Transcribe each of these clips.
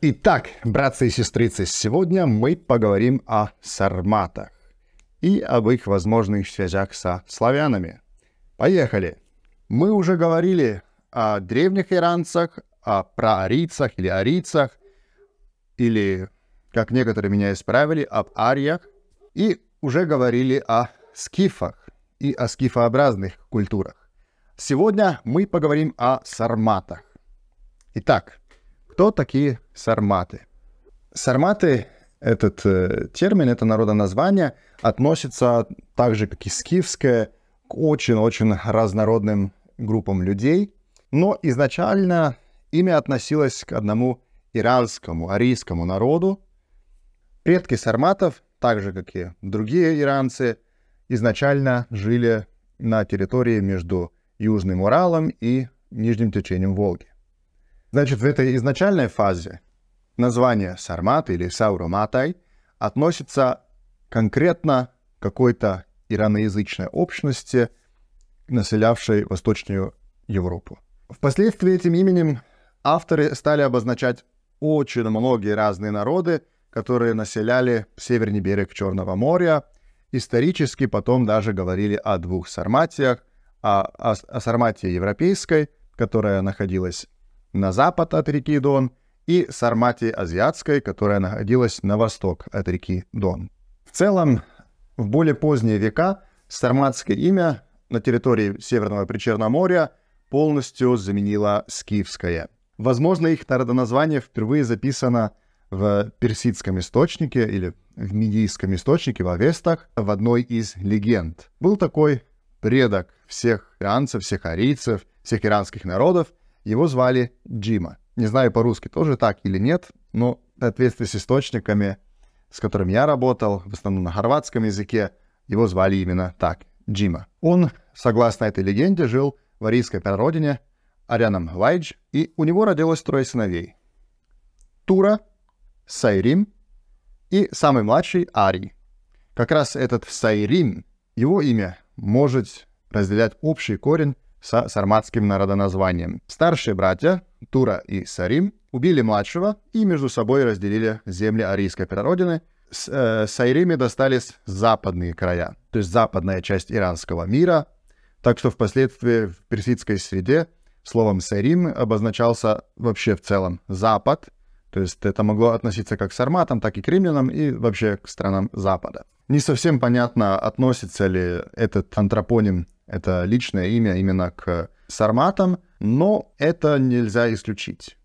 Итак, братцы и сестрицы, сегодня мы поговорим о сарматах и об их возможных связях со славянами. Поехали! Мы уже говорили о древних иранцах, о проарийцах или арийцах, или, как некоторые меня исправили, об ариях, и уже говорили о скифах и о скифообразных культурах. Сегодня мы поговорим о сарматах. Итак, кто такие сарматы? Сарматы этот э, термин, это народоназвание, относится так же, как и скифское, к очень-очень разнородным группам людей. Но изначально имя относилось к одному иранскому, арийскому народу. Предки сарматов, так же, как и другие иранцы, изначально жили на территории между Южным Уралом и Нижним течением Волги. Значит, в этой изначальной фазе название Сармат или Сауроматай относится конкретно к какой-то ираноязычной общности, населявшей Восточную Европу. Впоследствии этим именем авторы стали обозначать очень многие разные народы, которые населяли северный берег Черного моря. Исторически потом даже говорили о двух сарматиях, о, о, о сарматии европейской, которая находилась на запад от реки Дон и Сармате Азиатской, которая находилась на восток от реки Дон. В целом, в более поздние века сарматское имя на территории Северного Причерноморья полностью заменило скифское. Возможно, их народоназвание впервые записано в персидском источнике или в медийском источнике в Авестах в одной из легенд. Был такой предок всех иранцев, всех арийцев, всех иранских народов, его звали Джима. Не знаю по-русски тоже так или нет, но в соответствии с источниками, с которыми я работал, в основном на хорватском языке, его звали именно так – Джима. Он, согласно этой легенде, жил в арийской прародине Арианом Вайдж, и у него родилось трое сыновей – Тура, Сайрим и самый младший – Арий. Как раз этот Сайрим, его имя может разделять общий корень с сарматским народоназванием. Старшие братья Тура и Сарим убили младшего и между собой разделили земли арийской прародины. С, э, Сайриме достались западные края, то есть западная часть иранского мира, так что впоследствии в персидской среде словом «сайрим» обозначался вообще в целом «запад», то есть это могло относиться как к сарматам, так и к римлянам и вообще к странам Запада. Не совсем понятно, относится ли этот антропоним это личное имя именно к сарматам, но это нельзя исключить.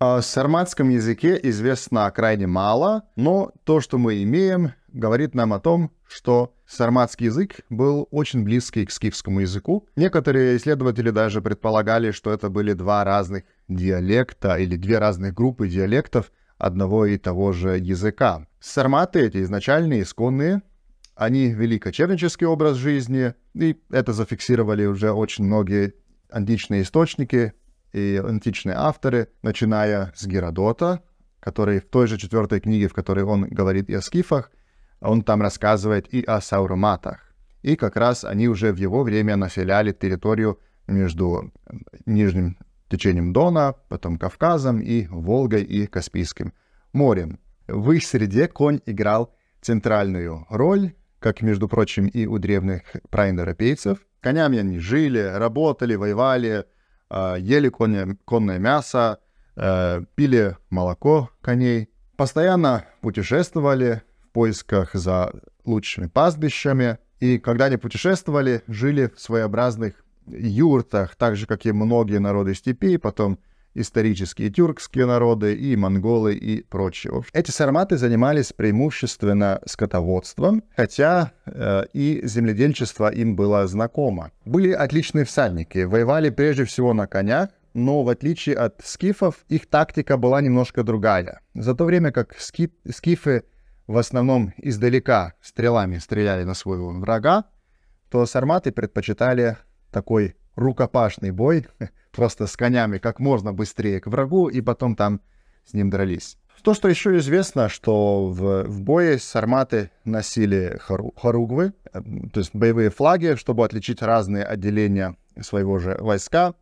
О сарматском языке известно крайне мало, но то, что мы имеем, говорит нам о том, что сарматский язык был очень близкий к скифскому языку. Некоторые исследователи даже предполагали, что это были два разных диалекта или две разных группы диалектов одного и того же языка. Сарматы эти изначальные, исконные, они вели кочевнический образ жизни, и это зафиксировали уже очень многие античные источники и античные авторы, начиная с Геродота, который в той же четвертой книге, в которой он говорит и о скифах, он там рассказывает и о саурматах. И как раз они уже в его время населяли территорию между нижним течением Дона, потом Кавказом и Волгой и Каспийским морем. В их среде конь играл центральную роль, как, между прочим, и у древних праиндоропейцев. Конями они жили, работали, воевали, а, ели коне, конное мясо, э, пили молоко коней, постоянно путешествовали в поисках за лучшими пастбищами, и когда они путешествовали, жили в своеобразных юртах, так же, как и многие народы степи, потом исторические тюркские народы и монголы и прочего. Эти сарматы занимались преимущественно скотоводством, хотя э, и земледельчество им было знакомо. Были отличные всадники, воевали прежде всего на конях, но в отличие от скифов, их тактика была немножко другая. За то время как ски скифы в основном издалека стрелами стреляли на своего врага, то сарматы предпочитали такой рукопашный бой, просто с конями как можно быстрее к врагу, и потом там с ним дрались. То, что еще известно, что в, в бое сарматы носили хару, харугвы, эм, то есть боевые флаги, чтобы отличить разные отделения своего же войска,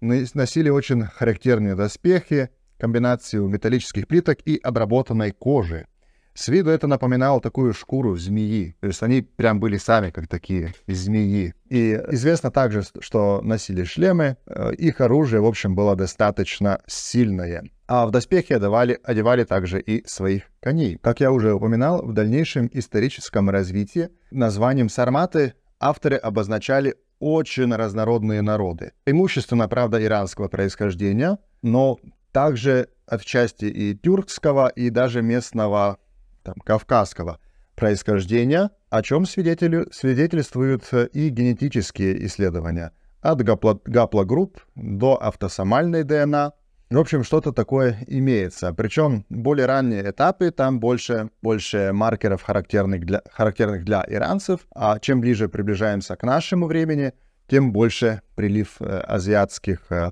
носили очень характерные доспехи, комбинацию металлических плиток и обработанной кожи. С виду это напоминало такую шкуру змеи. То есть они прям были сами как такие змеи. И известно также, что носили шлемы. Э, их оружие, в общем, было достаточно сильное. А в доспехи одевали, одевали также и своих коней. Как я уже упоминал, в дальнейшем историческом развитии названием сарматы авторы обозначали очень разнородные народы. Преимущественно, правда, иранского происхождения, но также отчасти и тюркского, и даже местного там, кавказского происхождения, о чем свидетели, свидетельствуют э, и генетические исследования от гапло, гаплогрупп до автосомальной ДНК. В общем, что-то такое имеется. Причем более ранние этапы, там больше, больше маркеров, характерных для, характерных для иранцев, а чем ближе приближаемся к нашему времени, тем больше прилив э, азиатских э,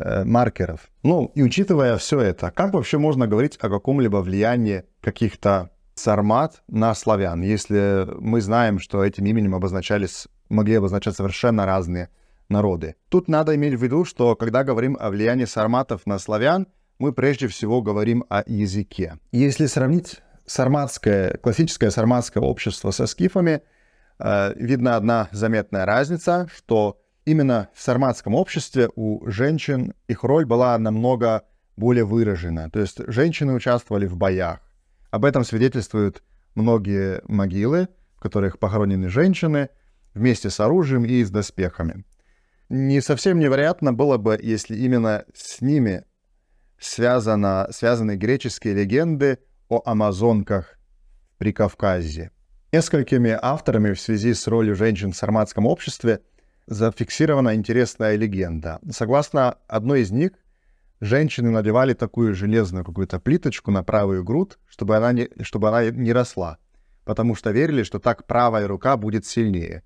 Э, маркеров. Ну и учитывая все это, как вообще можно говорить о каком-либо влиянии каких-то сармат на славян, если мы знаем, что этим именем обозначались, могли обозначать совершенно разные народы. Тут надо иметь в виду, что когда говорим о влиянии сарматов на славян, мы прежде всего говорим о языке. Если сравнить сарматское, классическое сарматское общество со скифами, э, видна одна заметная разница, что именно в сарматском обществе у женщин их роль была намного более выражена. То есть женщины участвовали в боях. Об этом свидетельствуют многие могилы, в которых похоронены женщины вместе с оружием и с доспехами. Не совсем невероятно было бы, если именно с ними связано, связаны греческие легенды о амазонках при Кавказе. Несколькими авторами в связи с ролью женщин в сарматском обществе – зафиксирована интересная легенда. Согласно одной из них, женщины надевали такую железную какую-то плиточку на правую грудь, чтобы она не, чтобы она не росла, потому что верили, что так правая рука будет сильнее.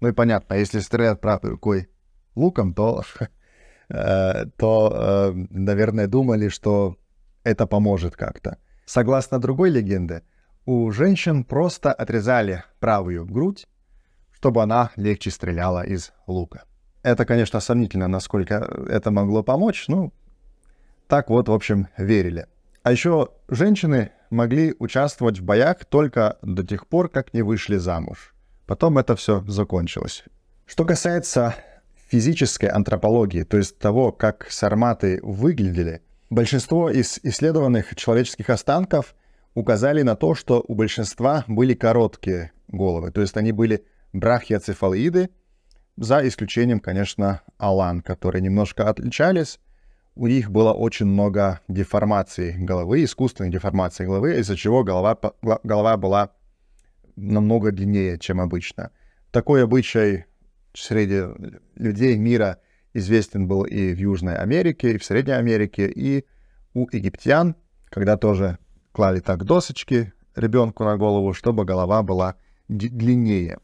Ну и понятно, если стрелять правой рукой луком, то, э, то э, наверное, думали, что это поможет как-то. Согласно другой легенде, у женщин просто отрезали правую грудь чтобы она легче стреляла из лука. Это, конечно, сомнительно, насколько это могло помочь, ну, так вот, в общем, верили. А еще женщины могли участвовать в боях только до тех пор, как не вышли замуж. Потом это все закончилось. Что касается физической антропологии, то есть того, как сарматы выглядели, большинство из исследованных человеческих останков указали на то, что у большинства были короткие головы, то есть они были брахиоцефалоиды, за исключением, конечно, алан, которые немножко отличались. У них было очень много деформаций головы, искусственных деформаций головы, из-за чего голова, голова была намного длиннее, чем обычно. Такой обычай среди людей мира известен был и в Южной Америке, и в Средней Америке, и у египтян, когда тоже клали так досочки ребенку на голову, чтобы голова была длиннее.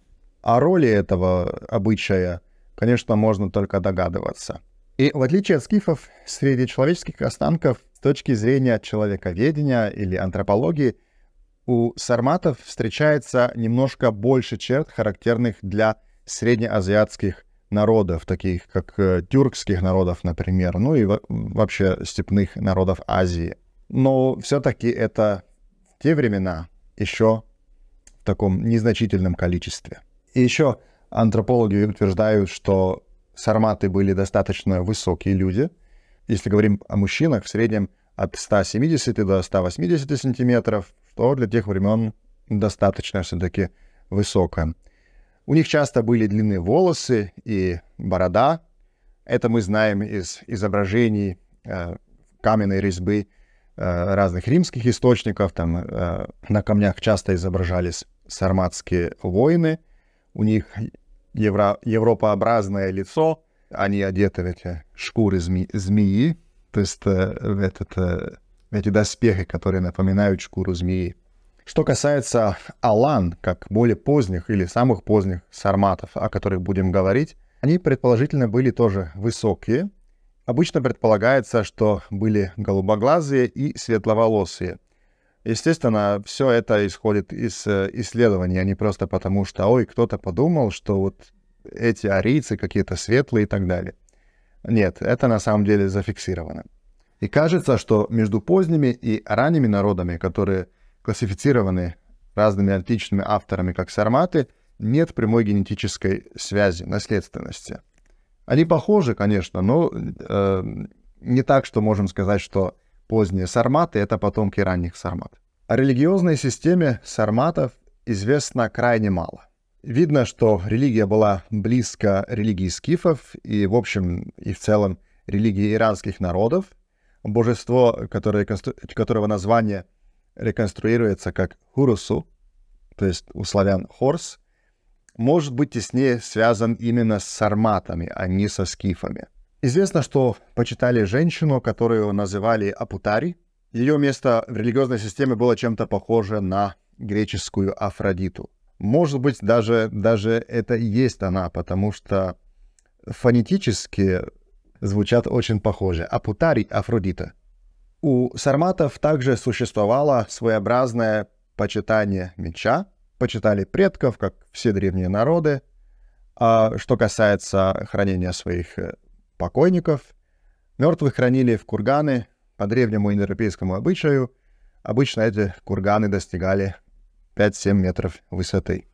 О роли этого обычая, конечно, можно только догадываться. И в отличие от скифов, среди человеческих останков с точки зрения человековедения или антропологии у сарматов встречается немножко больше черт, характерных для среднеазиатских народов, таких как э, тюркских народов, например, ну и вообще степных народов Азии. Но все-таки это в те времена еще в таком незначительном количестве. И еще антропологи утверждают, что сарматы были достаточно высокие люди. Если говорим о мужчинах, в среднем от 170 до 180 сантиметров, что для тех времен достаточно все-таки высоко. У них часто были длинные волосы и борода. Это мы знаем из изображений э, каменной резьбы э, разных римских источников. Там э, на камнях часто изображались сарматские воины у них евро, европообразное лицо, они одеты в эти шкуры зме, змеи, то есть э, в, этот, э, в эти доспехи, которые напоминают шкуру змеи. Что касается алан, как более поздних или самых поздних сарматов, о которых будем говорить, они предположительно были тоже высокие. Обычно предполагается, что были голубоглазые и светловолосые – Естественно, все это исходит из э, исследований, а не просто потому, что, ой, кто-то подумал, что вот эти арийцы какие-то светлые и так далее. Нет, это на самом деле зафиксировано. И кажется, что между поздними и ранними народами, которые классифицированы разными античными авторами как сарматы, нет прямой генетической связи, наследственности. Они похожи, конечно, но э, не так, что можем сказать, что Поздние сарматы — это потомки ранних сармат. О религиозной системе сарматов известно крайне мало. Видно, что религия была близка религии скифов и, в общем, и в целом религии иранских народов. Божество, которое, которого название реконструируется как Хурусу, то есть у славян Хорс, может быть теснее связан именно с сарматами, а не со скифами — Известно, что почитали женщину, которую называли Апутари. Ее место в религиозной системе было чем-то похоже на греческую Афродиту. Может быть, даже, даже это и есть она, потому что фонетически звучат очень похоже. Апутари Афродита. У сарматов также существовало своеобразное почитание меча. Почитали предков, как все древние народы. А что касается хранения своих э, покойников. Мертвых хранили в курганы по древнему индоевропейскому обычаю. Обычно эти курганы достигали 5-7 метров высоты.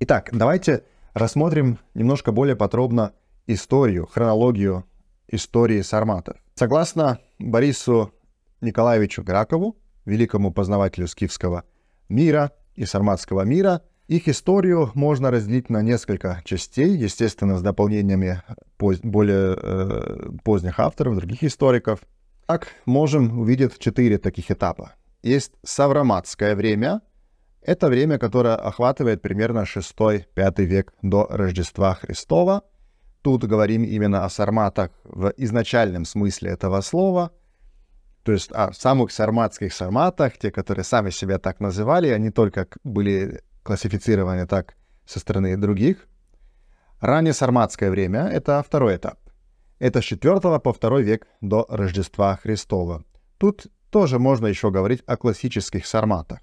Итак, давайте рассмотрим немножко более подробно историю, хронологию истории сарматов. Согласно Борису Николаевичу Гракову, великому познавателю скифского мира и сарматского мира, их историю можно разделить на несколько частей, естественно, с дополнениями поз- более э, поздних авторов, других историков. Так можем увидеть четыре таких этапа. Есть савраматское время, это время, которое охватывает примерно 6-5 век до Рождества Христова. Тут говорим именно о сарматах в изначальном смысле этого слова, то есть о самых сарматских сарматах, те, которые сами себя так называли, они только были классифицированы так со стороны других. Ранее сарматское время — это второй этап. Это с 4 по 2 век до Рождества Христова. Тут тоже можно еще говорить о классических сарматах.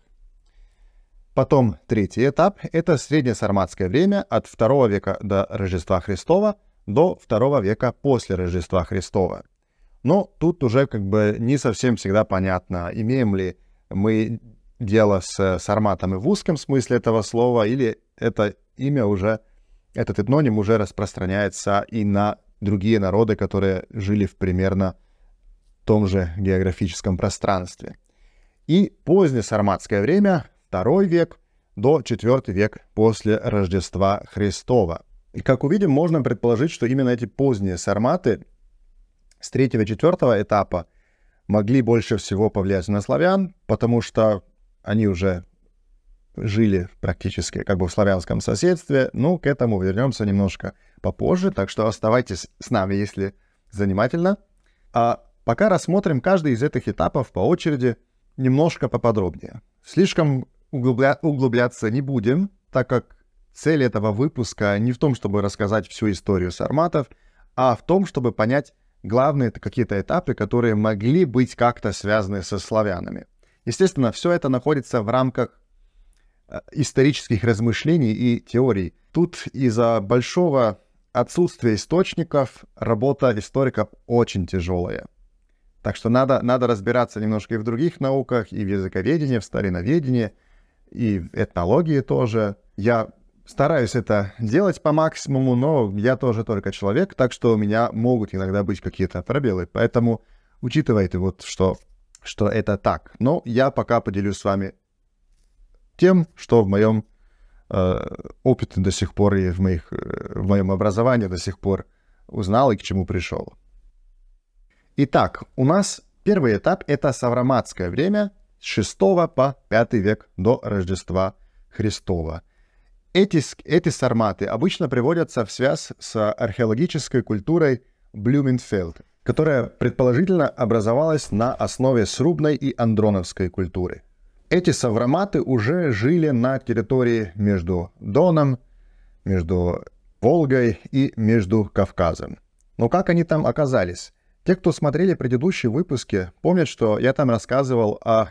Потом третий этап — это среднесарматское время от 2 века до Рождества Христова до 2 века после Рождества Христова. Но тут уже как бы не совсем всегда понятно, имеем ли мы дело с сарматом и в узком смысле этого слова, или это имя уже, этот этноним уже распространяется и на другие народы, которые жили в примерно том же географическом пространстве. И позднее сарматское время, второй век до четвертый век после Рождества Христова. И как увидим, можно предположить, что именно эти поздние сарматы с 3-4 этапа могли больше всего повлиять на славян, потому что они уже жили практически как бы в славянском соседстве, но ну, к этому вернемся немножко попозже, так что оставайтесь с нами, если занимательно. А пока рассмотрим каждый из этих этапов по очереди немножко поподробнее. Слишком углубля... углубляться не будем, так как цель этого выпуска не в том, чтобы рассказать всю историю сарматов, а в том, чтобы понять главные какие-то этапы, которые могли быть как-то связаны со славянами. Естественно, все это находится в рамках э, исторических размышлений и теорий. Тут из-за большого отсутствия источников работа историков очень тяжелая. Так что надо, надо разбираться немножко и в других науках, и в языковедении, в стариноведении, и в этнологии тоже. Я стараюсь это делать по максимуму, но я тоже только человек, так что у меня могут иногда быть какие-то пробелы. Поэтому учитывайте вот, что что это так. Но я пока поделюсь с вами тем, что в моем э, опыте до сих пор и в, моих, э, в моем образовании до сих пор узнал и к чему пришел. Итак, у нас первый этап — это савраматское время с 6 по 5 век до Рождества Христова. Эти, эти сарматы обычно приводятся в связь с археологической культурой Блюменфельд — которая предположительно образовалась на основе срубной и андроновской культуры. Эти савроматы уже жили на территории между Доном, между Волгой и между Кавказом. Но как они там оказались? Те, кто смотрели предыдущие выпуски, помнят, что я там рассказывал о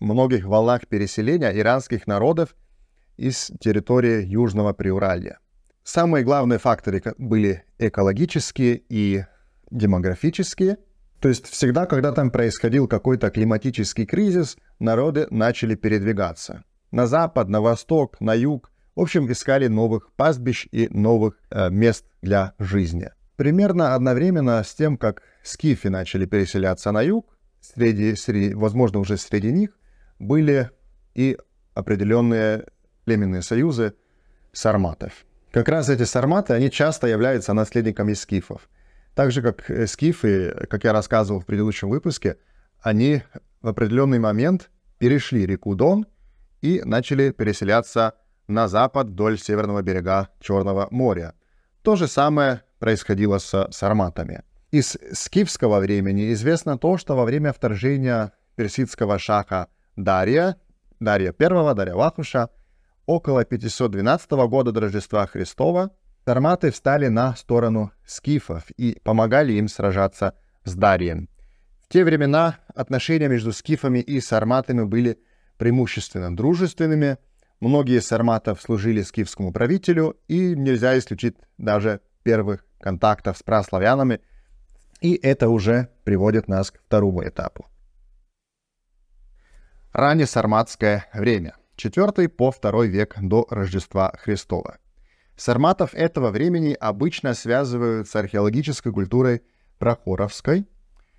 многих волнах переселения иранских народов из территории Южного Приуралья. Самые главные факторы были экологические и демографические. То есть всегда, когда там происходил какой-то климатический кризис, народы начали передвигаться. На запад, на восток, на юг. В общем, искали новых пастбищ и новых э, мест для жизни. Примерно одновременно с тем, как скифы начали переселяться на юг, среди, среди, возможно, уже среди них были и определенные племенные союзы сарматов. Как раз эти сарматы, они часто являются наследниками скифов – так же, как э, скифы, как я рассказывал в предыдущем выпуске, они в определенный момент перешли реку Дон и начали переселяться на запад вдоль северного берега Черного моря. То же самое происходило с сарматами. Из скифского времени известно то, что во время вторжения персидского шаха Дария, Дария I, Дария Вахуша, около 512 года до Рождества Христова – сарматы встали на сторону скифов и помогали им сражаться с Дарием. В те времена отношения между скифами и сарматами были преимущественно дружественными, многие сарматов служили скифскому правителю, и нельзя исключить даже первых контактов с праславянами, и это уже приводит нас к второму этапу. Раннесарматское время, 4 по 2 век до Рождества Христова. Сарматов этого времени обычно связывают с археологической культурой Прохоровской.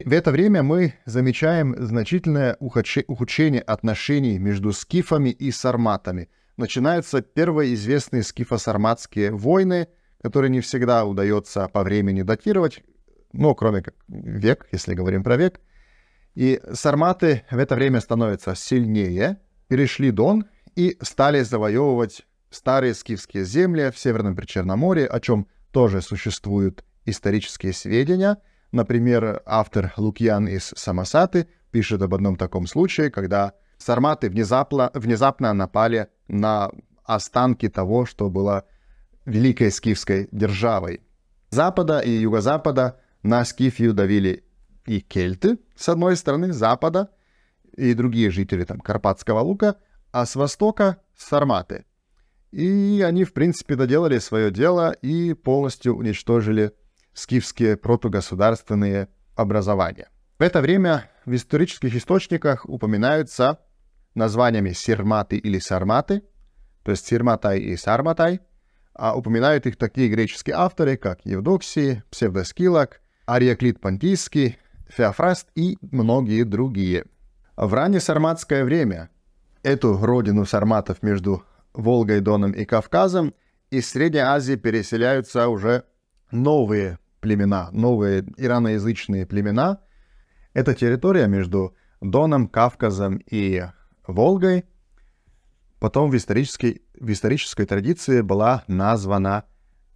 В это время мы замечаем значительное ухудшение отношений между скифами и сарматами. Начинаются первые известные скифо-сарматские войны, которые не всегда удается по времени датировать, но кроме как век, если говорим про век. И сарматы в это время становятся сильнее, перешли Дон и стали завоевывать старые скифские земли в Северном Причерноморье, о чем тоже существуют исторические сведения. Например, автор Лукьян из Самосаты пишет об одном таком случае, когда сарматы внезапно, внезапно напали на останки того, что было великой скифской державой. Запада и юго-запада на Скифию давили и кельты, с одной стороны, запада, и другие жители там Карпатского лука, а с востока — сарматы — и они, в принципе, доделали свое дело и полностью уничтожили скифские протогосударственные образования. В это время в исторических источниках упоминаются названиями сирматы или сарматы, то есть сирматай и сарматай, а упоминают их такие греческие авторы, как Евдоксий, Псевдоскилок, Ариаклит Понтийский, Феофраст и многие другие. В раннесарматское время эту родину сарматов между Волгой, Доном и Кавказом, из Средней Азии переселяются уже новые племена, новые ираноязычные племена. Эта территория между Доном, Кавказом и Волгой. Потом в исторической, в исторической традиции была названа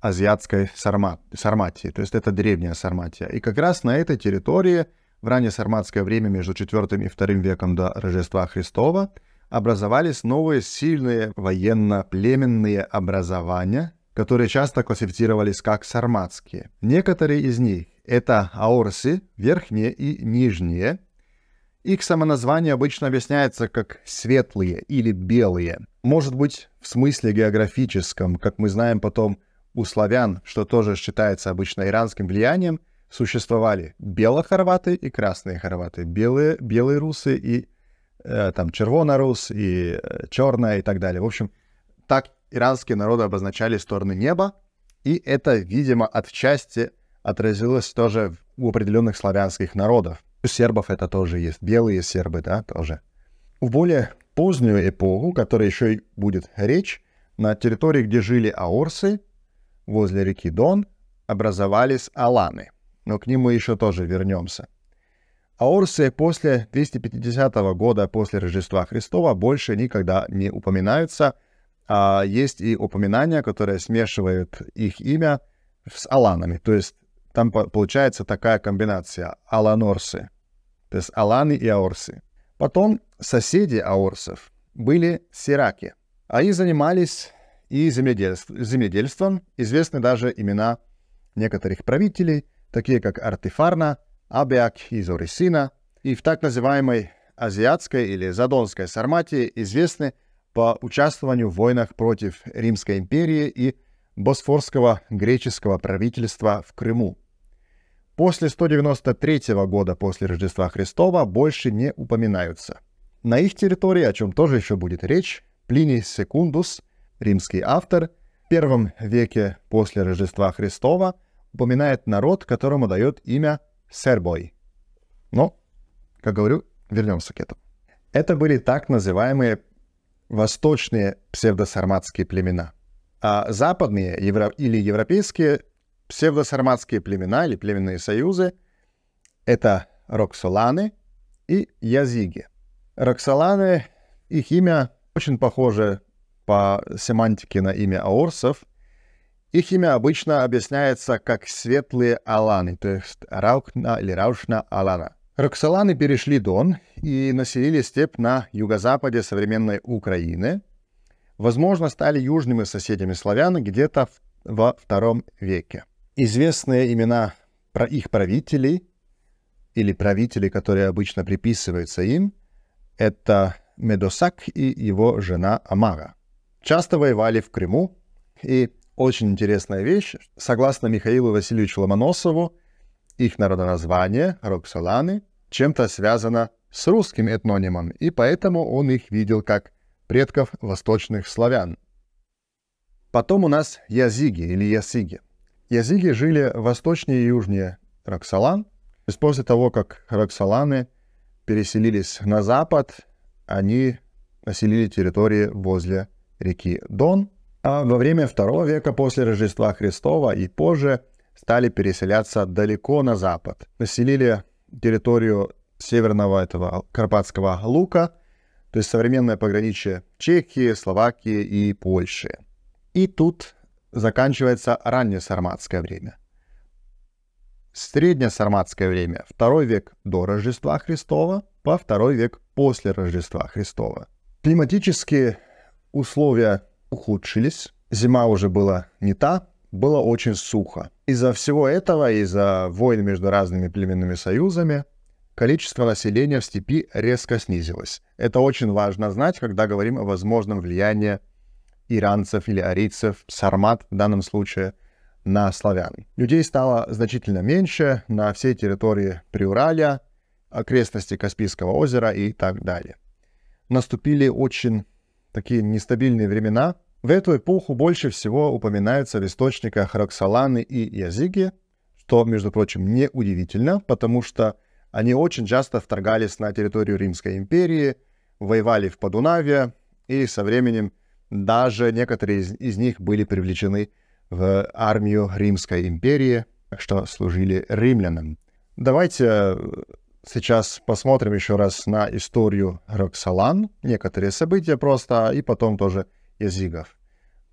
азиатской Сармат, Сарматии, то есть это древняя Сарматия. И как раз на этой территории в раннее сарматское время между 4 и 2 веком до Рождества Христова – образовались новые сильные военно-племенные образования, которые часто классифицировались как сарматские. Некоторые из них – это аорсы, верхние и нижние. Их самоназвание обычно объясняется как «светлые» или «белые». Может быть, в смысле географическом, как мы знаем потом у славян, что тоже считается обычно иранским влиянием, существовали белохорваты и красные хорваты, белые, белые русы и Э, там червона Червонорус и э, Черная и так далее. В общем, так иранские народы обозначали стороны неба, и это, видимо, отчасти отразилось тоже у определенных славянских народов. У сербов это тоже есть, белые сербы, да, тоже. В более позднюю эпоху, которой еще и будет речь, на территории, где жили аорсы, возле реки Дон, образовались аланы. Но к ним мы еще тоже вернемся. Аорсы после 250 года после Рождества Христова больше никогда не упоминаются. А есть и упоминания, которые смешивают их имя с аланами. То есть там получается такая комбинация аланорсы. То есть аланы и аорсы. Потом соседи аорсов были сираки. Они занимались и земледельств, земледельством. Известны даже имена некоторых правителей, такие как Артефарна – Абиак из Орисина и в так называемой Азиатской или Задонской Сарматии известны по участвованию в войнах против Римской империи и Босфорского греческого правительства в Крыму. После 193 года после Рождества Христова больше не упоминаются. На их территории, о чем тоже еще будет речь, Плиний Секундус, римский автор, в первом веке после Рождества Христова упоминает народ, которому дает имя Сербой. Но, как говорю, вернемся к этому. Это были так называемые восточные псевдосарматские племена. А западные евро... или европейские псевдосарматские племена или племенные союзы — это роксоланы и язиги. Роксоланы, их имя очень похоже по семантике на имя аорсов — их имя обычно объясняется как «светлые аланы», то есть «раухна» или «раушна алана». Роксоланы перешли Дон и населили степь на юго-западе современной Украины. Возможно, стали южными соседями славян где-то во втором веке. Известные имена про их правителей или правителей, которые обычно приписываются им, это Медосак и его жена Амара. Часто воевали в Крыму и очень интересная вещь. Согласно Михаилу Васильевичу Ломоносову, их народоназвание, роксоланы, чем-то связано с русским этнонимом, и поэтому он их видел как предков восточных славян. Потом у нас язиги или ясиги. Язиги жили восточнее и южнее Роксолан. И после того, как Роксоланы переселились на запад, они населили территории возле реки Дон, а во время II века после Рождества Христова и позже стали переселяться далеко на запад. Населили территорию северного этого Карпатского лука, то есть современное пограничье Чехии, Словакии и Польши. И тут заканчивается раннее сарматское время. Среднее сарматское время – второй век до Рождества Христова по второй век после Рождества Христова. Климатические условия ухудшились. Зима уже была не та, было очень сухо. Из-за всего этого, из-за войн между разными племенными союзами, количество населения в степи резко снизилось. Это очень важно знать, когда говорим о возможном влиянии иранцев или арийцев, сармат в данном случае, на славян. Людей стало значительно меньше на всей территории Приуралья, окрестности Каспийского озера и так далее. Наступили очень такие нестабильные времена, в эту эпоху больше всего упоминаются в источниках Роксоланы и Язиги, что, между прочим, неудивительно, потому что они очень часто вторгались на территорию Римской империи, воевали в Подунаве, и со временем даже некоторые из, из них были привлечены в армию Римской империи, что служили римлянам. Давайте Сейчас посмотрим еще раз на историю Роксолан, некоторые события просто, и потом тоже языков.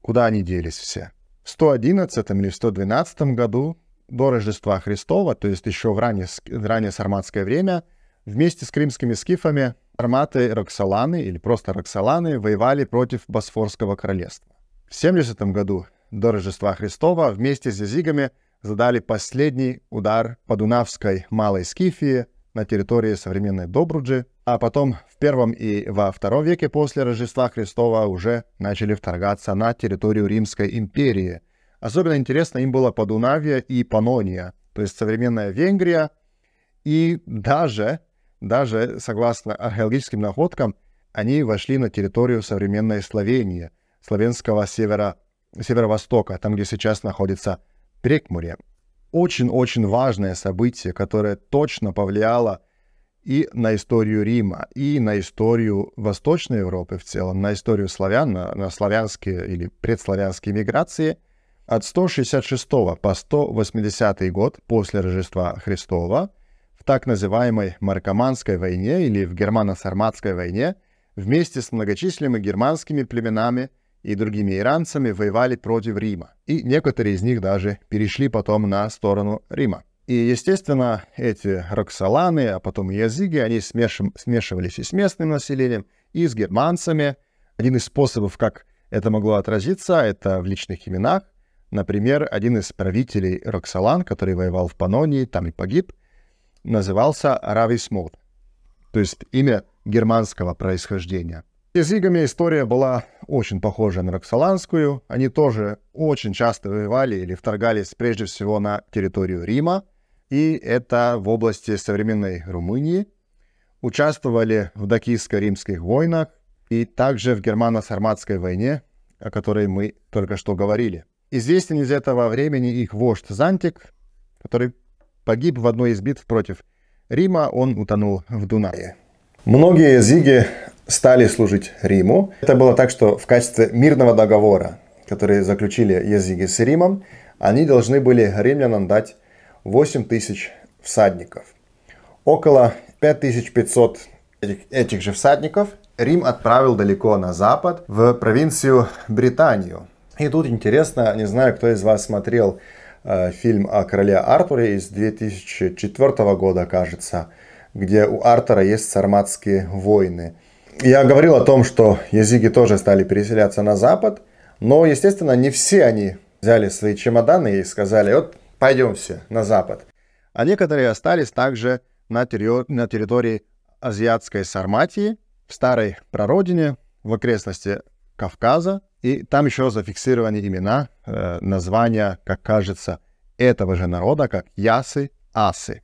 Куда они делись все? В 111 или в 112 году до Рождества Христова, то есть еще в ранее, ранее сарматское время, вместе с крымскими скифами арматы Роксоланы или просто Роксоланы воевали против Босфорского королевства. В 70 году до Рождества Христова вместе с языгами задали последний удар по Дунавской Малой Скифии – на территории современной Добруджи, а потом в первом и во втором веке после Рождества Христова уже начали вторгаться на территорию Римской империи. Особенно интересно им было Подунавье и Панония, то есть современная Венгрия, и даже, даже согласно археологическим находкам, они вошли на территорию современной Словении, славянского севера, северо-востока, там, где сейчас находится Прекмурье очень-очень важное событие, которое точно повлияло и на историю Рима, и на историю Восточной Европы в целом, на историю славян, на, на славянские или предславянские миграции. От 166 по 180 год после Рождества Христова в так называемой Маркоманской войне или в Германо-Сарматской войне вместе с многочисленными германскими племенами – и другими иранцами воевали против Рима, и некоторые из них даже перешли потом на сторону Рима. И, естественно, эти роксоланы, а потом и языки, они смешивались и с местным населением, и с германцами. Один из способов, как это могло отразиться, это в личных именах. Например, один из правителей Роксолан, который воевал в Панонии, там и погиб, назывался Рависмут, то есть имя германского происхождения. С языгами история была очень похожая на роксоланскую. Они тоже очень часто воевали или вторгались прежде всего на территорию Рима, и это в области современной Румынии. Участвовали в дакийско-римских войнах и также в германо-сарматской войне, о которой мы только что говорили. Известен из этого времени их вождь Зантик, который погиб в одной из битв против Рима, он утонул в Дунае. Многие зиги стали служить Риму. Это было так, что в качестве мирного договора, который заключили языки с Римом, они должны были римлянам дать 8 тысяч всадников. Около 5500 этих, этих же всадников Рим отправил далеко на запад, в провинцию Британию. И тут интересно, не знаю, кто из вас смотрел э, фильм о короле Артуре из 2004 года, кажется, где у Артура есть сарматские войны. Я говорил о том, что языки тоже стали переселяться на Запад, но, естественно, не все они взяли свои чемоданы и сказали, вот пойдем все на Запад. А некоторые остались также на, терри... на территории азиатской Сарматии, в старой прародине, в окрестности Кавказа, и там еще зафиксированы имена, э, названия, как кажется, этого же народа, как ясы, асы.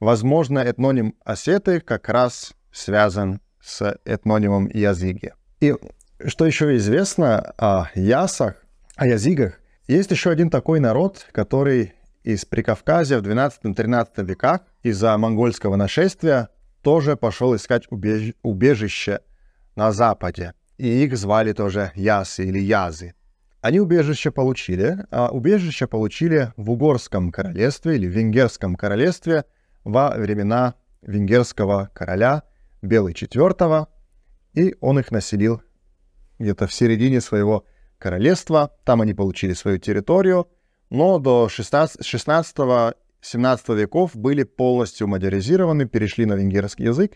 Возможно, этноним осеты как раз связан с этнонимом Языги. И что еще известно о ясах, о языгах, есть еще один такой народ, который из Прикавказья в 12-13 веках из-за монгольского нашествия тоже пошел искать убеж... убежище на Западе. И их звали тоже ясы или язы. Они убежище получили, а убежище получили в Угорском королевстве или Венгерском королевстве во времена венгерского короля Белый четвертого и он их населил где-то в середине своего королевства. Там они получили свою территорию, но до 16-17 веков были полностью модернизированы, перешли на венгерский язык,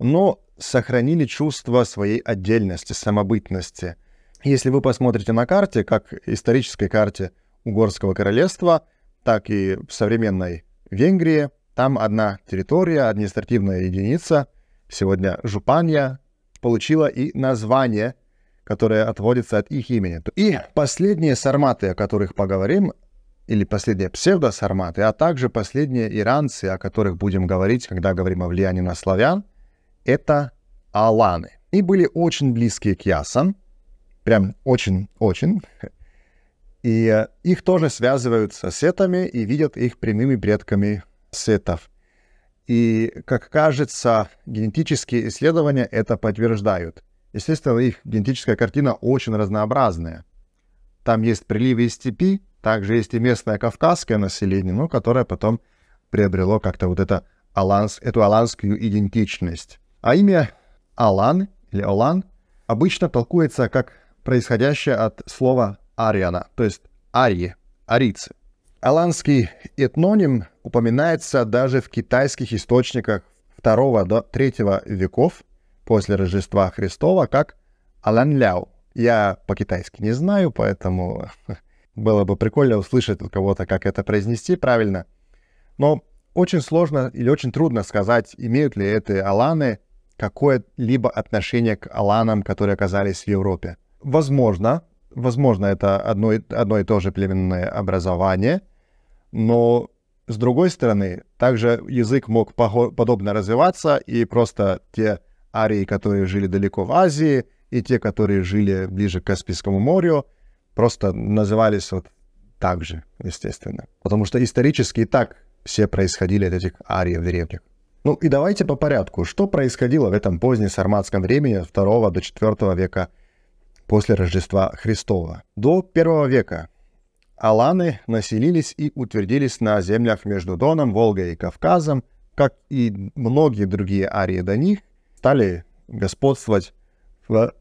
но сохранили чувство своей отдельности, самобытности. Если вы посмотрите на карте, как исторической карте Угорского королевства, так и в современной Венгрии, там одна территория, административная единица, сегодня жупания получила и название, которое отводится от их имени. И последние сарматы, о которых поговорим, или последние псевдосарматы, а также последние иранцы, о которых будем говорить, когда говорим о влиянии на славян, это аланы. И были очень близкие к ясам, прям очень-очень. И э, их тоже связывают с сетами и видят их прямыми предками сетов. И, как кажется, генетические исследования это подтверждают. Естественно, их генетическая картина очень разнообразная. Там есть приливы из степи, также есть и местное кавказское население, ну, которое потом приобрело как-то вот это аланс, эту аланскую идентичность. А имя Алан или Олан обычно толкуется как происходящее от слова ариана, то есть арии, арийцы. Аланский этноним упоминается даже в китайских источниках 2 до 3 веков после Рождества Христова как Аланляо. Я по-китайски не знаю, поэтому было бы прикольно услышать от кого-то, как это произнести правильно. Но очень сложно или очень трудно сказать, имеют ли эти Аланы какое-либо отношение к Аланам, которые оказались в Европе. Возможно, возможно, это одно и, одно и то же племенное образование – но с другой стороны, также язык мог подобно развиваться, и просто те арии, которые жили далеко в Азии, и те, которые жили ближе к Каспийскому морю, просто назывались вот так же, естественно. Потому что исторически и так все происходили от этих ариев древних. Ну и давайте по порядку. Что происходило в этом позднем сарматском времени 2 до 4 века после Рождества Христова? До 1 века аланы населились и утвердились на землях между Доном, Волгой и Кавказом, как и многие другие арии до них, стали господствовать в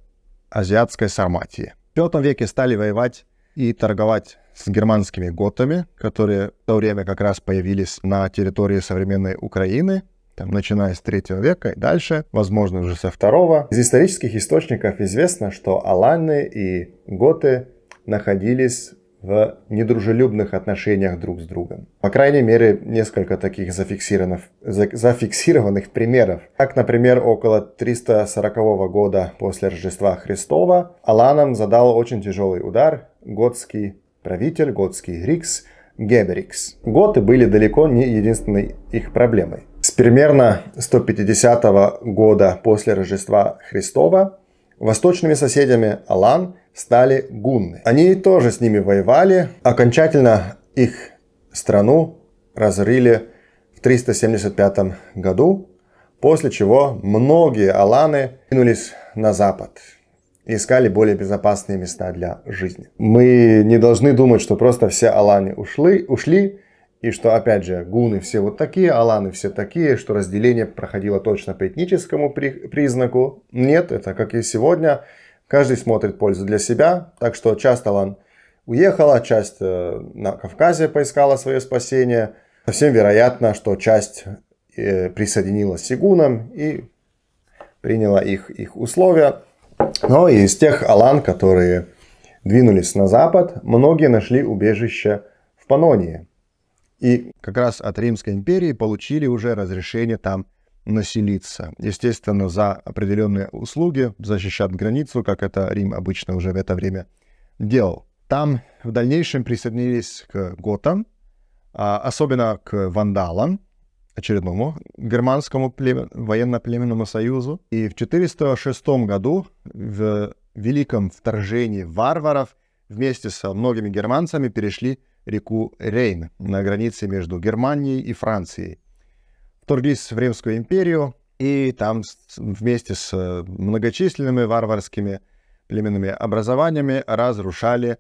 азиатской Сарматии. В V веке стали воевать и торговать с германскими готами, которые в то время как раз появились на территории современной Украины, там, начиная с третьего века и дальше, возможно, уже со второго. Из исторических источников известно, что аланы и готы находились в недружелюбных отношениях друг с другом. По крайней мере, несколько таких зафиксированных, зафиксированных примеров. как, например, около 340 года после Рождества Христова Аланам задал очень тяжелый удар готский правитель, готский Рикс Геберикс. Готы были далеко не единственной их проблемой. С примерно 150 года после Рождества Христова восточными соседями Алан – стали гунны. Они тоже с ними воевали. Окончательно их страну разрыли в 375 году, после чего многие аланы кинулись на запад искали более безопасные места для жизни. Мы не должны думать, что просто все аланы ушли, ушли и что, опять же, гуны все вот такие, аланы все такие, что разделение проходило точно по этническому признаку. Нет, это как и сегодня. Каждый смотрит пользу для себя, так что часть Алан уехала, часть э, на Кавказе поискала свое спасение. Совсем вероятно, что часть э, присоединилась к Сигунам и приняла их, их условия. Но из тех Алан, которые двинулись на запад, многие нашли убежище в Панонии. И как раз от Римской империи получили уже разрешение там населиться. Естественно, за определенные услуги защищат границу, как это Рим обычно уже в это время делал. Там в дальнейшем присоединились к готам, а, особенно к вандалам, очередному германскому племен, военно-племенному союзу. И в 406 году в великом вторжении варваров вместе со многими германцами перешли реку Рейн на границе между Германией и Францией вторглись в Римскую империю, и там вместе с э, многочисленными варварскими племенными образованиями разрушали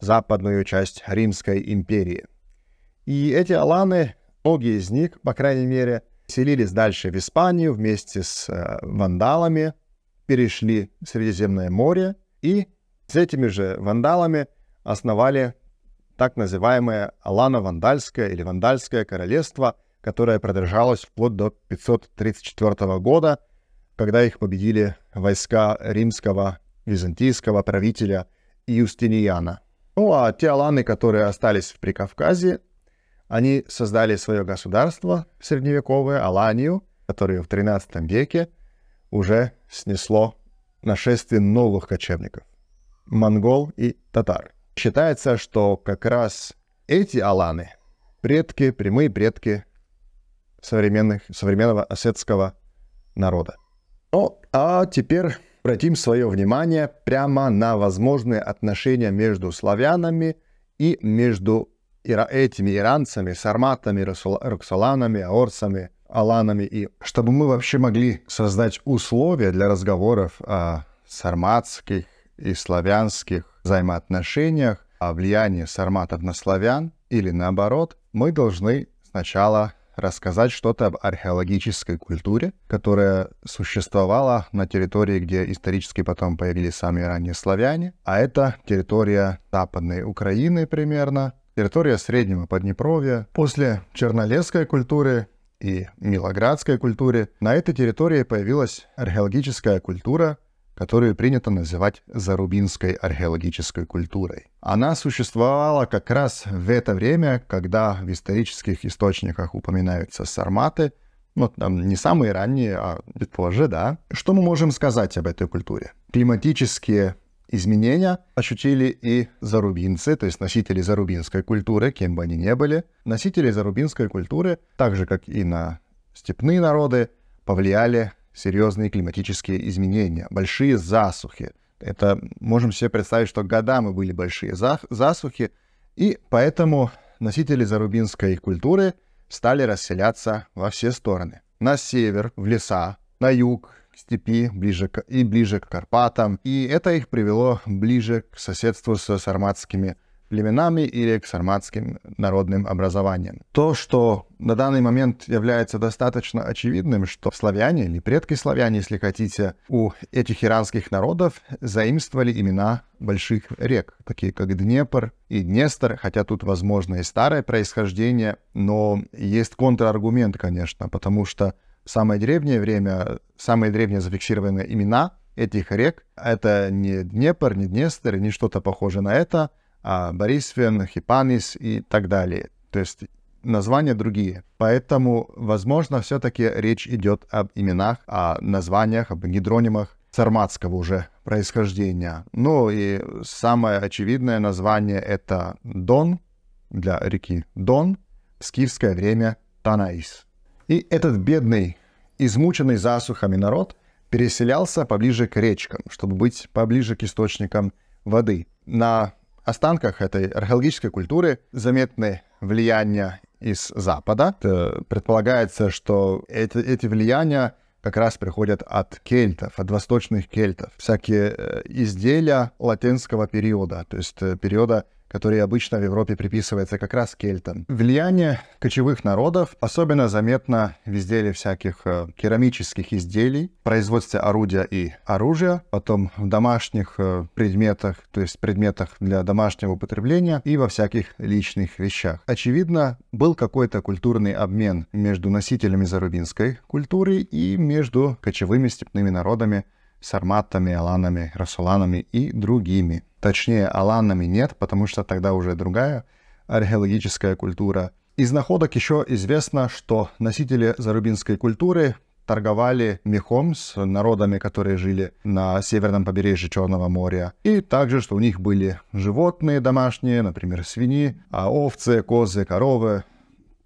западную часть Римской империи. И эти аланы, многие из них, по крайней мере, селились дальше в Испанию вместе с э, вандалами, перешли в Средиземное море и с этими же вандалами основали так называемое Алано-Вандальское или Вандальское королевство – которая продержалась вплоть до 534 года, когда их победили войска римского византийского правителя Юстиниана. Ну а те аланы, которые остались в Прикавказье, они создали свое государство средневековое, Аланию, которое в XIII веке уже снесло нашествие новых кочевников – монгол и татар. Считается, что как раз эти аланы – предки, прямые предки современных, современного осетского народа. Ну, а теперь обратим свое внимание прямо на возможные отношения между славянами и между ира этими иранцами, сарматами, роксоланами, аорсами, аланами. И чтобы мы вообще могли создать условия для разговоров о сарматских и славянских взаимоотношениях, о влиянии сарматов на славян или наоборот, мы должны сначала рассказать что-то об археологической культуре, которая существовала на территории, где исторически потом появились сами ранние славяне, а это территория Западной Украины примерно, территория Среднего Поднепровья. После чернолесской культуры и милоградской культуры на этой территории появилась археологическая культура, которую принято называть зарубинской археологической культурой. Она существовала как раз в это время, когда в исторических источниках упоминаются сарматы, ну, там не самые ранние, а чуть позже, да. Что мы можем сказать об этой культуре? Климатические изменения ощутили и зарубинцы, то есть носители зарубинской культуры, кем бы они ни были. Носители зарубинской культуры, так же, как и на степные народы, повлияли серьезные климатические изменения, большие засухи. Это можем себе представить, что годами были большие засухи, и поэтому носители зарубинской культуры стали расселяться во все стороны. На север, в леса, на юг, к степи, ближе к, и ближе к Карпатам. И это их привело ближе к соседству с сарматскими племенами или к сарматским народным образованиям. То, что на данный момент является достаточно очевидным, что славяне или предки славяне, если хотите, у этих иранских народов заимствовали имена больших рек, такие как Днепр и Днестр, хотя тут, возможно, и старое происхождение, но есть контраргумент, конечно, потому что в самое древнее время, самые древние зафиксированные имена этих рек — это не Днепр, не Днестр, не что-то похожее на это — а, Борисвен, Хипанис и так далее. То есть названия другие. Поэтому, возможно, все-таки речь идет об именах, о названиях, об гидронимах сарматского уже происхождения. Ну и самое очевидное название это Дон для реки Дон, скифское время Танаис. И этот бедный, измученный засухами народ переселялся поближе к речкам, чтобы быть поближе к источникам воды. На останках этой археологической культуры заметны влияния из Запада. Э, предполагается, что эти, эти влияния как раз приходят от кельтов, от восточных кельтов. Всякие э, изделия латинского периода, то есть э, периода который обычно в Европе приписывается как раз кельтам. Влияние кочевых народов особенно заметно в изделии всяких э, керамических изделий, производстве орудия и оружия, потом в домашних э, предметах, то есть предметах для домашнего употребления и во всяких личных вещах. Очевидно, был какой-то культурный обмен между носителями зарубинской культуры и между кочевыми степными народами сарматами, аланами, расуланами и другими. Точнее, аланами нет, потому что тогда уже другая археологическая культура. Из находок еще известно, что носители зарубинской культуры торговали мехом с народами, которые жили на северном побережье Черного моря. И также, что у них были животные домашние, например, свиньи, а овцы, козы, коровы,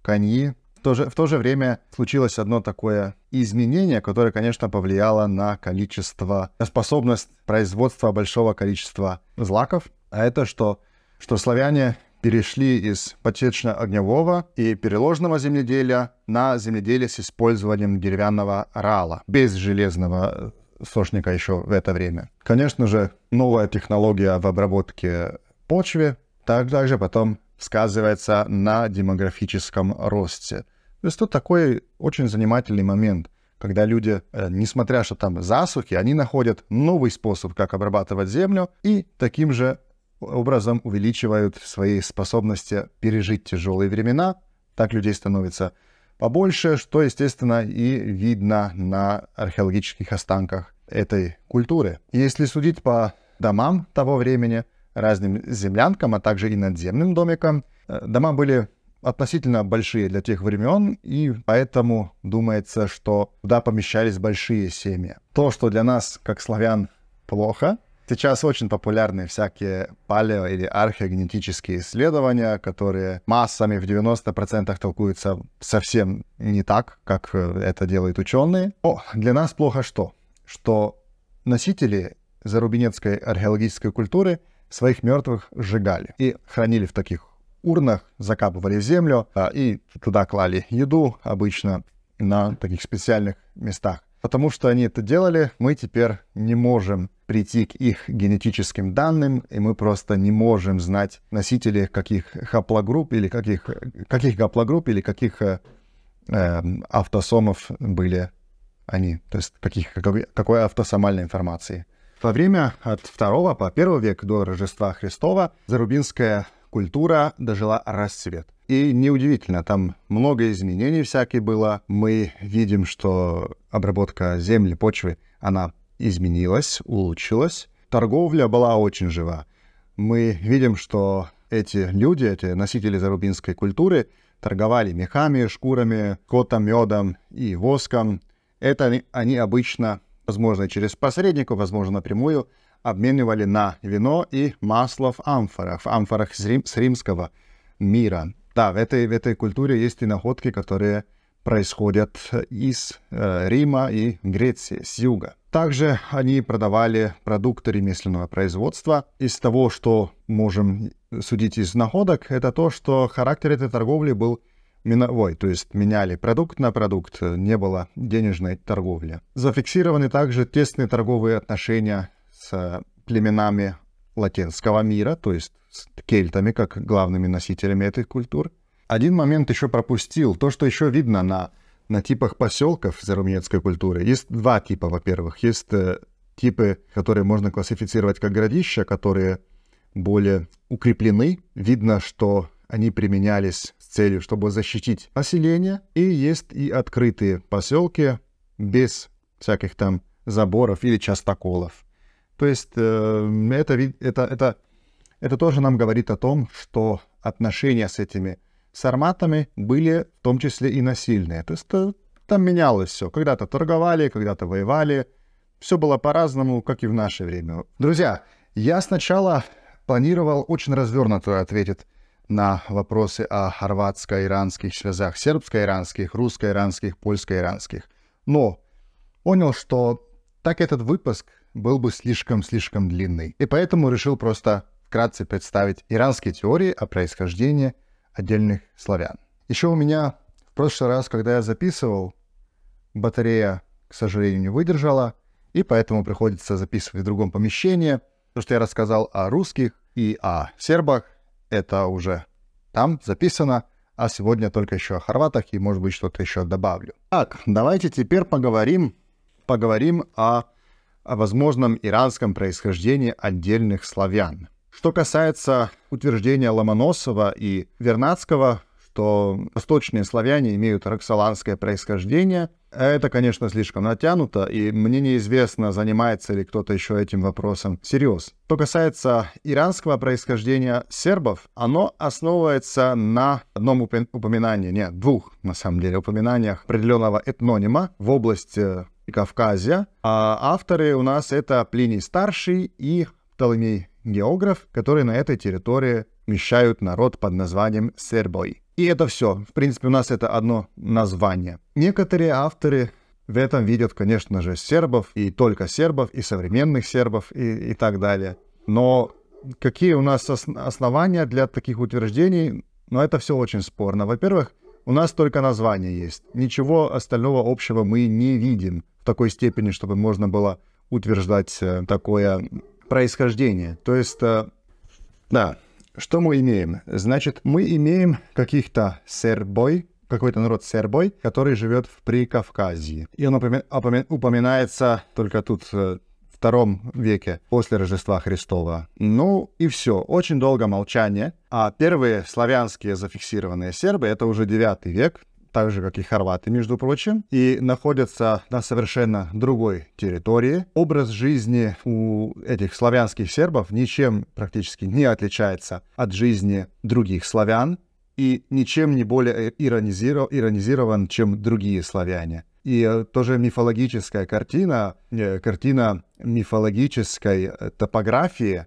коньи. В то, же, в то же время случилось одно такое изменение, которое, конечно, повлияло на количество, на способность производства большого количества злаков. А это что, что славяне перешли из потечно-огневого и переложного земледелия на земледелие с использованием деревянного рала, без железного э, сошника еще в это время. Конечно же, новая технология в обработке почвы также потом сказывается на демографическом росте. То есть тут такой очень занимательный момент, когда люди, э, несмотря что там засухи, они находят новый способ, как обрабатывать землю, и таким же образом увеличивают свои способности пережить тяжелые времена. Так людей становится побольше, что, естественно, и видно на археологических останках этой культуры. Если судить по домам того времени – разным землянкам, а также и надземным домикам. Э, дома были относительно большие для тех времен, и поэтому думается, что туда помещались большие семьи. То, что для нас, как славян, плохо, Сейчас очень популярны всякие палео- или археогенетические исследования, которые массами в 90% толкуются совсем не так, как э, это делают ученые. О, для нас плохо что? Что носители зарубинецкой археологической культуры — своих мертвых сжигали и хранили в таких урнах, закапывали в землю а, и туда клали еду обычно на таких специальных местах. Потому что они это делали, мы теперь не можем прийти к их генетическим данным, и мы просто не можем знать носители каких хаплогрупп или каких, каких гаплогрупп или каких э, эм, автосомов были они, то есть каких, какой, какой автосомальной информации. Во время от 2 по 1 век до Рождества Христова зарубинская культура дожила расцвет. И неудивительно, там много изменений всяких было. Мы видим, что обработка земли, почвы, она изменилась, улучшилась. Торговля была очень жива. Мы видим, что эти люди, эти носители зарубинской культуры, торговали мехами, шкурами, котом, медом и воском. Это они обычно возможно, через посредников, возможно, напрямую, обменивали на вино и масло в амфорах, в амфорах с, рим, с римского мира. Да, в этой, в этой культуре есть и находки, которые происходят из э, Рима и Греции, с юга. Также они продавали продукты ремесленного производства. Из того, что можем судить из находок, это то, что характер этой торговли был миновой, то есть меняли продукт на продукт, не было денежной торговли. Зафиксированы также тесные торговые отношения с племенами латинского мира, то есть с кельтами, как главными носителями этой культуры. Один момент еще пропустил, то, что еще видно на, на типах поселков зарумянской культуры. Есть два типа, во-первых. Есть э, типы, которые можно классифицировать как городища, которые более укреплены. Видно, что они применялись целью, чтобы защитить население, и есть и открытые поселки без всяких там заборов или частоколов. То есть э, это, это, это, это тоже нам говорит о том, что отношения с этими сарматами были в том числе и насильные. То есть э, там менялось все. Когда-то торговали, когда-то воевали. Все было по-разному, как и в наше время. Друзья, я сначала планировал очень развернуто ответить на вопросы о хорватско-иранских связях, сербско-иранских, русско-иранских, польско-иранских. Но понял, что так этот выпуск был бы слишком-слишком длинный. И поэтому решил просто вкратце представить иранские теории о происхождении отдельных славян. Еще у меня в прошлый раз, когда я записывал, батарея, к сожалению, не выдержала, и поэтому приходится записывать в другом помещении. То, что я рассказал о русских и о сербах, это уже там записано, а сегодня только еще о хорватах и, может быть, что-то еще добавлю. Так, давайте теперь поговорим, поговорим о, о возможном иранском происхождении отдельных славян. Что касается утверждения Ломоносова и Вернадского, что восточные славяне имеют роксоланское происхождение – это, конечно, слишком натянуто, и мне неизвестно, занимается ли кто-то еще этим вопросом всерьез. Что касается иранского происхождения сербов, оно основывается на одном упоминании, нет, двух, на самом деле, упоминаниях определенного этнонима в области Кавказья. А авторы у нас это Плиний Старший и Птолемей Географ, которые на этой территории вмещают народ под названием сербой. И это все. В принципе, у нас это одно название. Некоторые авторы в этом видят, конечно же, сербов, и только сербов, и современных сербов, и, и так далее. Но какие у нас основания для таких утверждений? Но ну, это все очень спорно. Во-первых, у нас только название есть. Ничего остального общего мы не видим в такой степени, чтобы можно было утверждать э, такое происхождение. То есть, э, да, что мы имеем? Значит, мы имеем каких-то сербой, какой-то народ сербой, который живет в Прикавказье. И он упоминается только тут э, втором веке после Рождества Христова. Ну и все. Очень долго молчание. А первые славянские зафиксированные сербы — это уже 9 век, так же, как и хорваты, между прочим, и находятся на совершенно другой территории. Образ жизни у этих славянских сербов ничем практически не отличается от жизни других славян и ничем не более иронизирован, иронизирован чем другие славяне. И э, тоже мифологическая картина, э, картина мифологической э, топографии,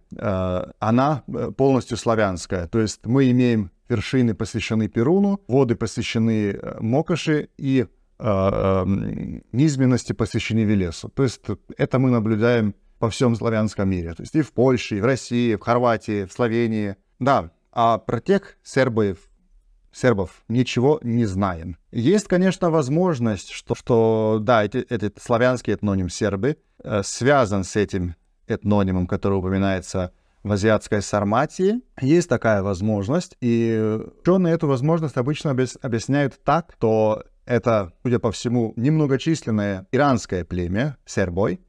она полностью славянская. То есть мы имеем вершины посвящены Перуну, воды посвящены э, Мокоши и э, эм, низменности посвящены Велесу. То есть э, это мы наблюдаем по всем славянском мире. То есть и в Польше, и в России, в Хорватии, в Словении. Да, а про тех сербов, сербов ничего не знаем. Есть, конечно, возможность, что, что да, эти, этот славянский этноним сербы э, связан с этим этнонимом, который упоминается в азиатской Сарматии. Есть такая возможность, и ученые эту возможность обычно объясняют так, что это, судя по всему, немногочисленное иранское племя, сербой,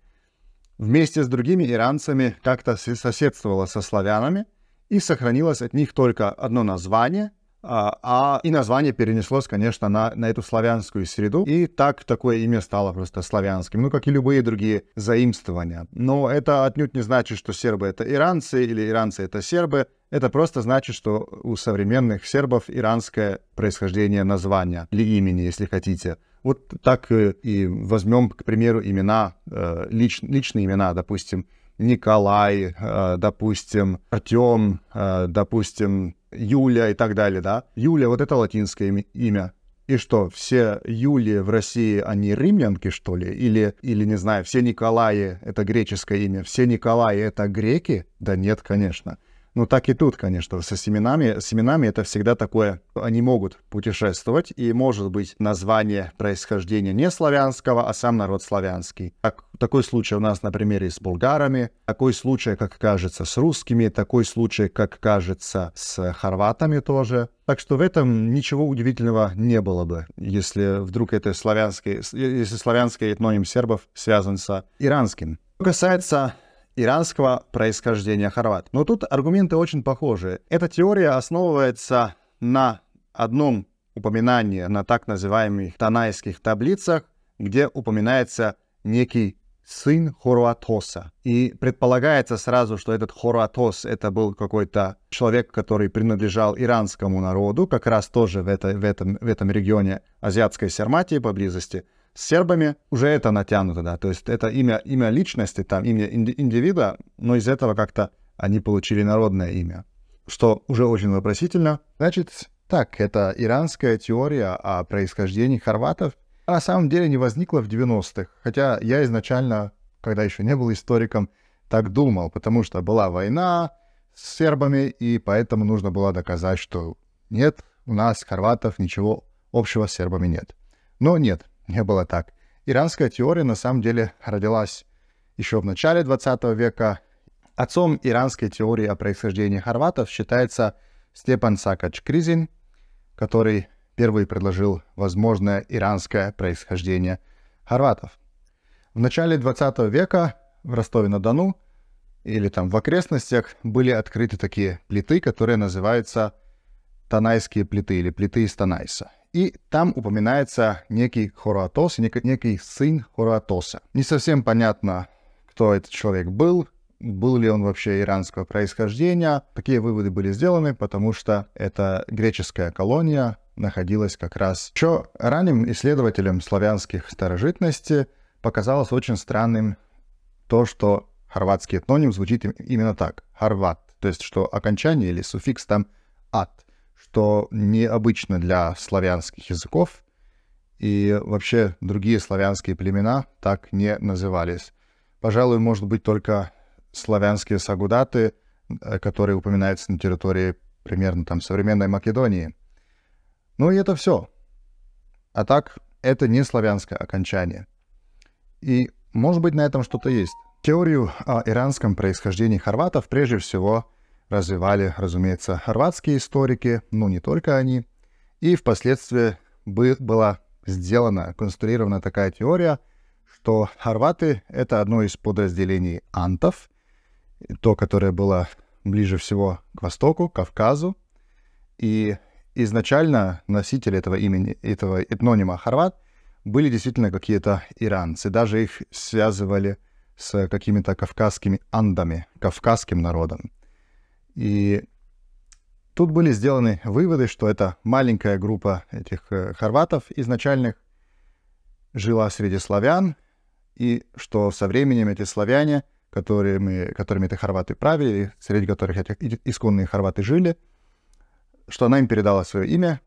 вместе с другими иранцами как-то соседствовало со славянами, и сохранилось от них только одно название — а, а, и название перенеслось, конечно, на, на эту славянскую среду. И так такое имя стало просто славянским, ну, как и любые другие заимствования. Но это отнюдь не значит, что сербы — это иранцы или иранцы — это сербы. Это просто значит, что у современных сербов иранское происхождение названия или имени, если хотите. Вот так э, и возьмем, к примеру, имена, э, лич, личные имена, допустим, Николай, э, допустим, Артем, допустим, Юля и так далее, да? Юля, вот это латинское имя. И что, все Юли в России, они римлянки, что ли? Или, или не знаю, все Николаи — это греческое имя, все Николаи — это греки? Да нет, конечно. Ну, так и тут, конечно, со семенами. семенами это всегда такое. Они могут путешествовать, и может быть название происхождения не славянского, а сам народ славянский. Так, такой случай у нас например, примере с булгарами, такой случай, как кажется, с русскими, такой случай, как кажется, с хорватами тоже. Так что в этом ничего удивительного не было бы, если вдруг это славянский, если славянский этноним сербов связан с иранским. Что касается иранского происхождения хорват. Но тут аргументы очень похожи. Эта теория основывается на одном упоминании на так называемых танайских таблицах, где упоминается некий сын Хорватоса. И предполагается сразу, что этот Хорватос это был какой-то человек, который принадлежал иранскому народу, как раз тоже в, это, в, этом, в этом регионе Азиатской Серматии поблизости. С сербами уже это натянуто, да, то есть это имя, имя личности, там имя индивида, но из этого как-то они получили народное имя, что уже очень вопросительно. Значит, так, это иранская теория о происхождении хорватов, а на самом деле не возникла в 90-х, хотя я изначально, когда еще не был историком, так думал, потому что была война с сербами, и поэтому нужно было доказать, что нет, у нас, хорватов, ничего общего с сербами нет. Но нет, не было так. Иранская теория на самом деле родилась еще в начале 20 века. Отцом иранской теории о происхождении хорватов считается Степан Сакач Кризин, который первый предложил возможное иранское происхождение хорватов. В начале 20 века в Ростове-на-Дону или там в окрестностях были открыты такие плиты, которые называются Танайские плиты или плиты из Танайса и там упоминается некий Хоратос, некий сын Хоратоса. Не совсем понятно, кто этот человек был, был ли он вообще иранского происхождения. Такие выводы были сделаны, потому что эта греческая колония находилась как раз. Еще ранним исследователям славянских старожитностей показалось очень странным то, что хорватский этноним звучит именно так — «хорват», то есть что окончание или суффикс там «ат» что необычно для славянских языков, и вообще другие славянские племена так не назывались. Пожалуй, может быть, только славянские сагудаты, э, которые упоминаются на территории примерно там современной Македонии. Ну и это все. А так, это не славянское окончание. И, может быть, на этом что-то есть. Теорию о иранском происхождении хорватов прежде всего развивали, разумеется, хорватские историки, ну не только они. И впоследствии бы, была сделана, конструирована такая теория, что хорваты — это одно из подразделений антов, то, которое было ближе всего к востоку, к Кавказу. И изначально носители этого имени, этого этнонима хорват, были действительно какие-то иранцы. Даже их связывали с какими-то кавказскими андами, кавказским народом. И тут были сделаны выводы, что эта маленькая группа этих э, хорватов изначальных жила среди славян, и что со временем эти славяне, которыми, которыми эти хорваты правили, среди которых эти исконные хорваты жили, что она им передала свое имя,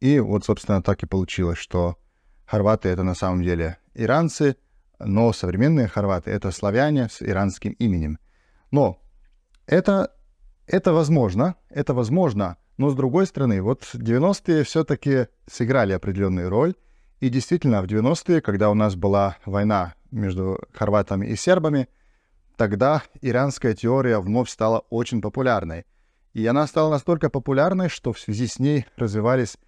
и вот, собственно, так и получилось, что хорваты — это на самом деле иранцы, но современные хорваты — это славяне с иранским именем. Но это это возможно, это возможно, но с другой стороны, вот 90-е все-таки сыграли определенную роль, и действительно, в 90-е, когда у нас была война между хорватами и сербами, тогда иранская теория вновь стала очень популярной. И она стала настолько популярной, что в связи с ней развивались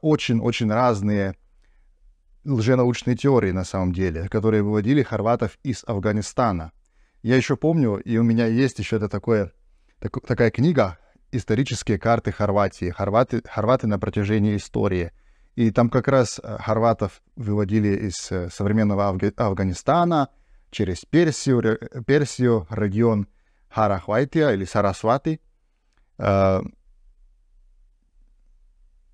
очень-очень разные лженаучные теории на самом деле, которые выводили хорватов из Афганистана. Я еще помню, и у меня есть еще это такое так, такая книга «Исторические карты Хорватии. Хорваты, хорваты на протяжении истории». И там как раз э, хорватов выводили из э, современного Афганистана через Персию, Персию регион Харахвайтия или Сарасвати, э,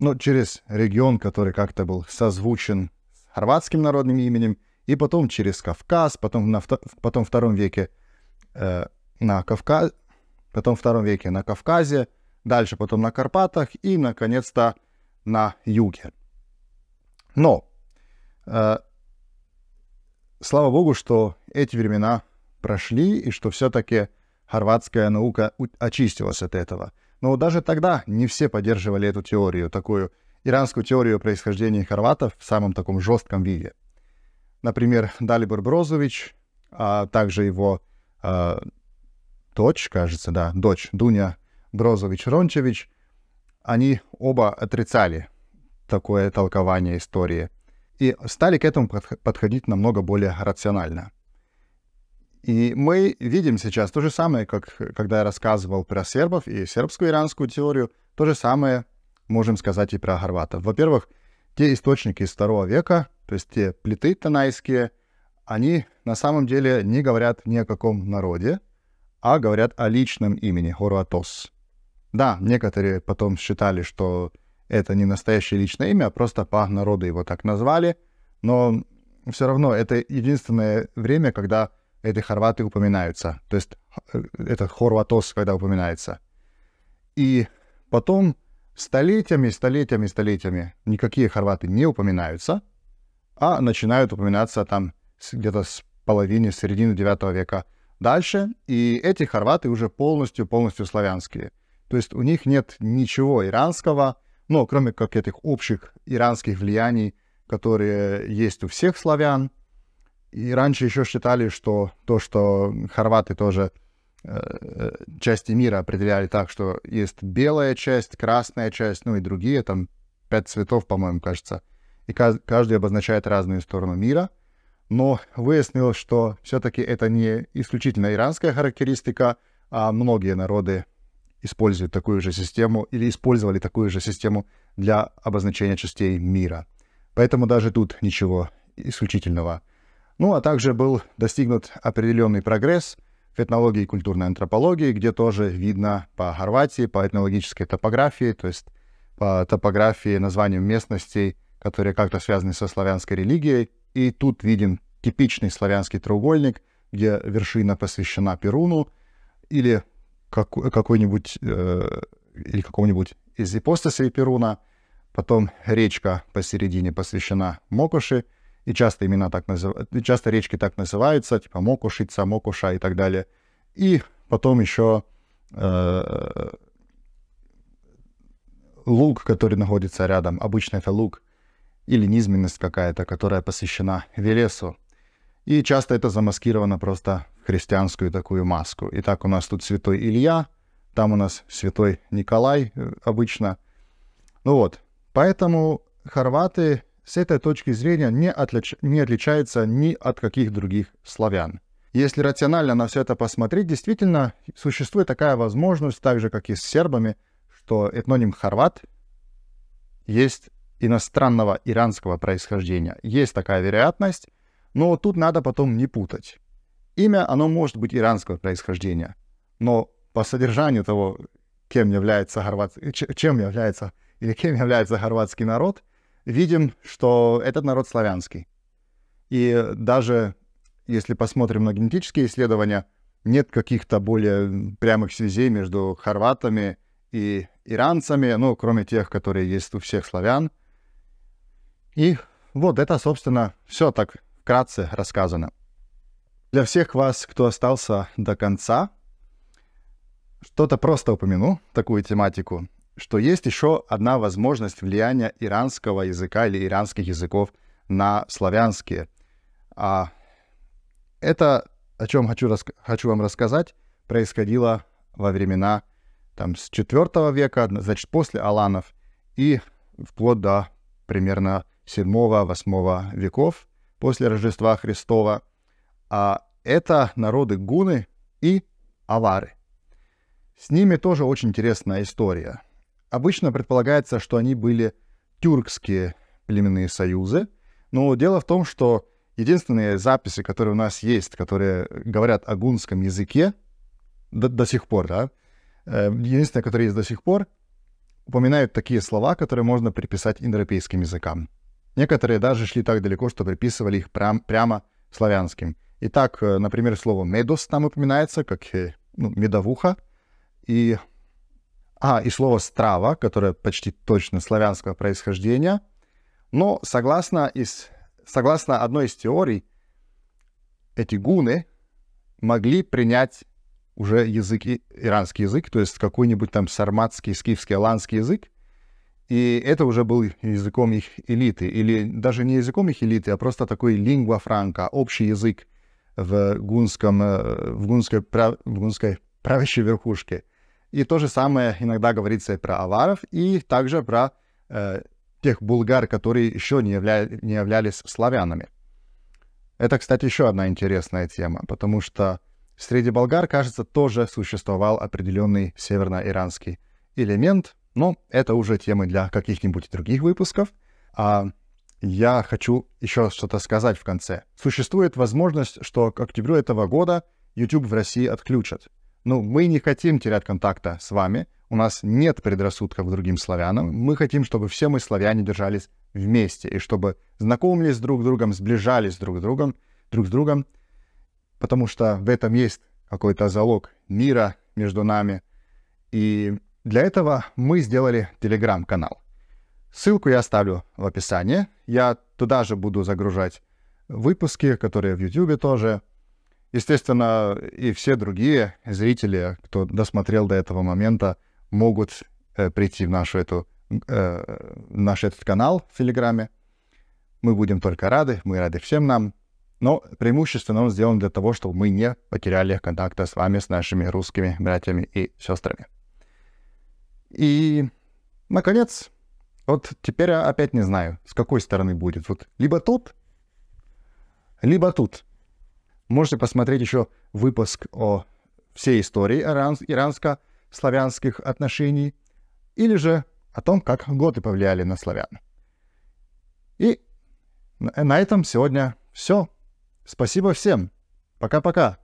ну, через регион, который как-то был созвучен с хорватским народным именем, и потом через Кавказ, потом, на, потом в втором веке на Кавказ, потом в втором веке на Кавказе, дальше потом на Карпатах и, наконец-то, на юге. Но, э, слава богу, что эти времена прошли и что все-таки хорватская наука очистилась от этого. Но даже тогда не все поддерживали эту теорию, такую иранскую теорию происхождения хорватов в самом таком жестком виде. Например, Далибор Брозович, а также его э, дочь, кажется, да, дочь Дуня Брозович-Рончевич, они оба отрицали такое толкование истории и стали к этому подходить намного более рационально. И мы видим сейчас то же самое, как когда я рассказывал про сербов и сербскую иранскую теорию, то же самое можем сказать и про хорватов. Во-первых, те источники из второго века, то есть те плиты танайские, они на самом деле не говорят ни о каком народе, а говорят о личном имени Хоруатос. Да, некоторые потом считали, что это не настоящее личное имя, а просто по народу его так назвали, но все равно это единственное время, когда эти хорваты упоминаются, то есть э, этот Хорватос, когда упоминается. И потом столетиями, столетиями, столетиями никакие хорваты не упоминаются, а начинают упоминаться там где-то с половины, середины 9 века – дальше, и эти хорваты уже полностью-полностью славянские. То есть у них нет ничего иранского, ну, кроме как этих общих иранских влияний, которые есть у всех славян. И раньше еще считали, что то, что хорваты тоже э, части мира определяли так, что есть белая часть, красная часть, ну и другие, там пять цветов, по-моему, кажется. И каждый обозначает разную сторону мира — но выяснилось, что все-таки это не исключительно иранская характеристика, а многие народы используют такую же систему или использовали такую же систему для обозначения частей мира. Поэтому даже тут ничего исключительного. Ну а также был достигнут определенный прогресс в этнологии и культурной антропологии, где тоже видно по Хорватии, по этнологической топографии, то есть по топографии названиям местностей, которые как-то связаны со славянской религией. И тут виден типичный славянский треугольник, где вершина посвящена Перуну или какой-нибудь э, или какому-нибудь из ипостасей Перуна, потом речка посередине посвящена Мокуши, и часто имена так назыв... часто речки так называются, типа Мокушица, Мокуша и так далее. И потом еще э, луг, который находится рядом. Обычно это луг или низменность какая-то, которая посвящена Велесу. И часто это замаскировано просто христианскую такую маску. Итак, у нас тут святой Илья, там у нас святой Николай э, обычно. Ну вот, поэтому хорваты с этой точки зрения не, отлич... не отличаются ни от каких других славян. Если рационально на все это посмотреть, действительно существует такая возможность, так же как и с сербами, что этноним хорват есть иностранного иранского происхождения. Есть такая вероятность, но тут надо потом не путать. Имя, оно может быть иранского происхождения, но по содержанию того, кем является хорват... Э, чем является или кем является хорватский народ, видим, что этот народ славянский. И даже если посмотрим на генетические исследования, нет каких-то более прямых связей между хорватами и иранцами, ну, кроме тех, которые есть у всех славян. И вот это, собственно, все так вкратце рассказано. Для всех вас, кто остался до конца, что-то просто упомяну, такую тематику, что есть еще одна возможность влияния иранского языка или иранских языков на славянские. А это, о чем хочу, хочу вам рассказать, происходило во времена там, с 4 века, значит, после Аланов, и вплоть до примерно 7-8 веков – после Рождества Христова. А это народы гуны и авары. С ними тоже очень интересная история. Обычно предполагается, что они были тюркские племенные союзы, но дело в том, что единственные записи, которые у нас есть, которые говорят о гунском языке до, до сих пор, да, э, единственные, которые есть до сих пор, упоминают такие слова, которые можно приписать индоевропейским языкам. Некоторые даже шли так далеко, что приписывали их прям, прямо славянским. Итак, э, например, слово «медос» там упоминается, как э, ну, «медовуха». И... А, и слово «страва», которое почти точно славянского происхождения. Но согласно, из... согласно одной из теорий, эти гуны могли принять уже язык, иранский язык, то есть какой-нибудь там сарматский, скифский, аланский язык, и это уже был языком их элиты, или даже не языком их элиты, а просто такой лингва франка, общий язык в, гунском, э, в, гунской, в гунской правящей верхушке. И то же самое иногда говорится и про аваров, и также про э, тех булгар, которые еще не, явля... не являлись славянами. Это, кстати, еще одна интересная тема, потому что среди болгар, кажется, тоже существовал определенный северно-иранский элемент, но это уже темы для каких-нибудь других выпусков. А я хочу еще что-то сказать в конце. Существует возможность, что к октябрю этого года YouTube в России отключат. Но ну, мы не хотим терять контакта с вами, у нас нет предрассудков к другим славянам. Мы хотим, чтобы все мы, славяне, держались вместе, и чтобы знакомились друг с другом, сближались друг с другом, друг с другом, потому что в этом есть какой-то залог мира между нами. И для этого мы сделали телеграм-канал. Ссылку я оставлю в описании. Я туда же буду загружать выпуски, которые в YouTube тоже. Естественно, и все другие зрители, кто досмотрел до этого момента, могут э, прийти в нашу эту, э, наш этот канал в Телеграме. Мы будем только рады, мы рады всем нам. Но преимущественно он сделан для того, чтобы мы не потеряли контакта с вами, с нашими русскими братьями и сестрами. И, наконец, вот теперь я опять не знаю, с какой стороны будет. Вот либо тут, либо тут. Можете посмотреть еще выпуск о всей истории иранско-славянских отношений или же о том, как готы повлияли на славян. И на этом сегодня все. Спасибо всем. Пока-пока.